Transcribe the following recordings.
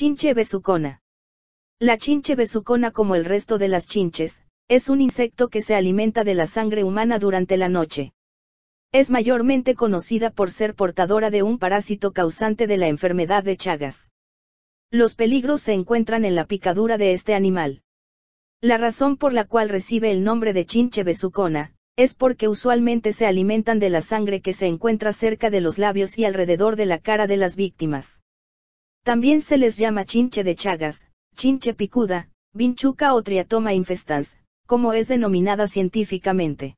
Chinche besucona. La chinche besucona como el resto de las chinches, es un insecto que se alimenta de la sangre humana durante la noche. Es mayormente conocida por ser portadora de un parásito causante de la enfermedad de Chagas. Los peligros se encuentran en la picadura de este animal. La razón por la cual recibe el nombre de chinche besucona, es porque usualmente se alimentan de la sangre que se encuentra cerca de los labios y alrededor de la cara de las víctimas. También se les llama chinche de Chagas, chinche picuda, vinchuca o triatoma infestans, como es denominada científicamente.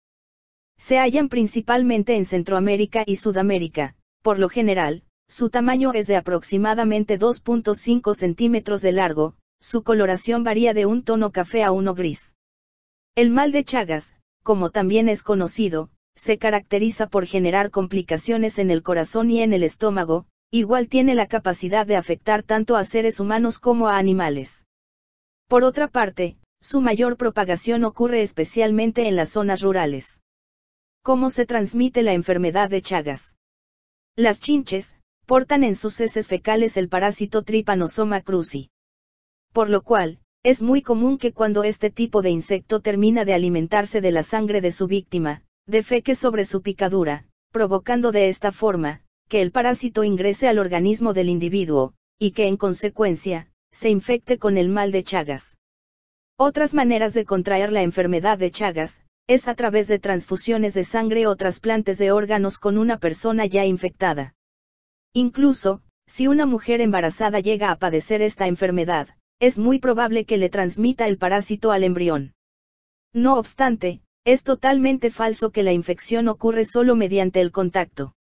Se hallan principalmente en Centroamérica y Sudamérica, por lo general, su tamaño es de aproximadamente 2.5 centímetros de largo, su coloración varía de un tono café a uno gris. El mal de Chagas, como también es conocido, se caracteriza por generar complicaciones en el corazón y en el estómago, igual tiene la capacidad de afectar tanto a seres humanos como a animales. Por otra parte, su mayor propagación ocurre especialmente en las zonas rurales. ¿Cómo se transmite la enfermedad de Chagas? Las chinches, portan en sus heces fecales el parásito Trypanosoma cruzi. Por lo cual, es muy común que cuando este tipo de insecto termina de alimentarse de la sangre de su víctima, defeque sobre su picadura, provocando de esta forma, que el parásito ingrese al organismo del individuo, y que en consecuencia, se infecte con el mal de Chagas. Otras maneras de contraer la enfermedad de Chagas, es a través de transfusiones de sangre o trasplantes de órganos con una persona ya infectada. Incluso, si una mujer embarazada llega a padecer esta enfermedad, es muy probable que le transmita el parásito al embrión. No obstante, es totalmente falso que la infección ocurre solo mediante el contacto.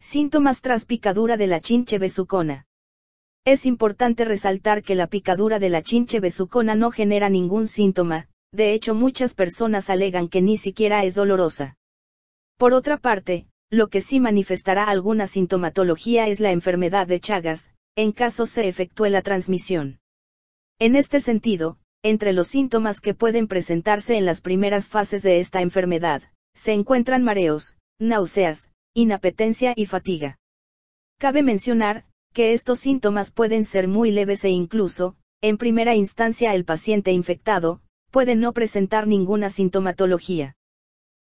Síntomas tras picadura de la chinche besucona. Es importante resaltar que la picadura de la chinche besucona no genera ningún síntoma, de hecho muchas personas alegan que ni siquiera es dolorosa. Por otra parte, lo que sí manifestará alguna sintomatología es la enfermedad de Chagas, en caso se efectúe la transmisión. En este sentido, entre los síntomas que pueden presentarse en las primeras fases de esta enfermedad, se encuentran mareos, náuseas, inapetencia y fatiga. Cabe mencionar, que estos síntomas pueden ser muy leves e incluso, en primera instancia el paciente infectado, puede no presentar ninguna sintomatología.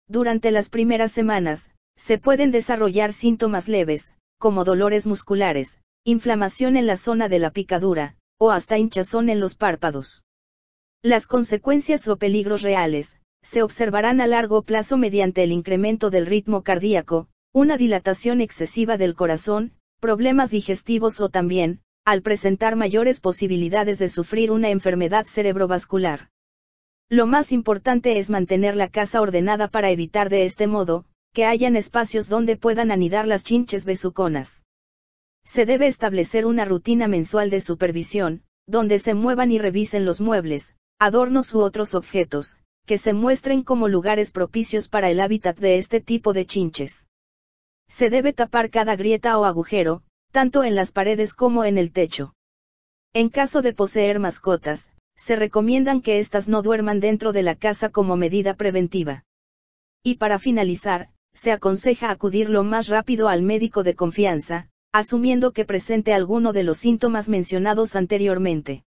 Durante las primeras semanas, se pueden desarrollar síntomas leves, como dolores musculares, inflamación en la zona de la picadura, o hasta hinchazón en los párpados. Las consecuencias o peligros reales, se observarán a largo plazo mediante el incremento del ritmo cardíaco, una dilatación excesiva del corazón, problemas digestivos o también, al presentar mayores posibilidades de sufrir una enfermedad cerebrovascular. Lo más importante es mantener la casa ordenada para evitar de este modo, que hayan espacios donde puedan anidar las chinches besuconas. Se debe establecer una rutina mensual de supervisión, donde se muevan y revisen los muebles, adornos u otros objetos, que se muestren como lugares propicios para el hábitat de este tipo de chinches. Se debe tapar cada grieta o agujero, tanto en las paredes como en el techo. En caso de poseer mascotas, se recomiendan que éstas no duerman dentro de la casa como medida preventiva. Y para finalizar, se aconseja acudir lo más rápido al médico de confianza, asumiendo que presente alguno de los síntomas mencionados anteriormente.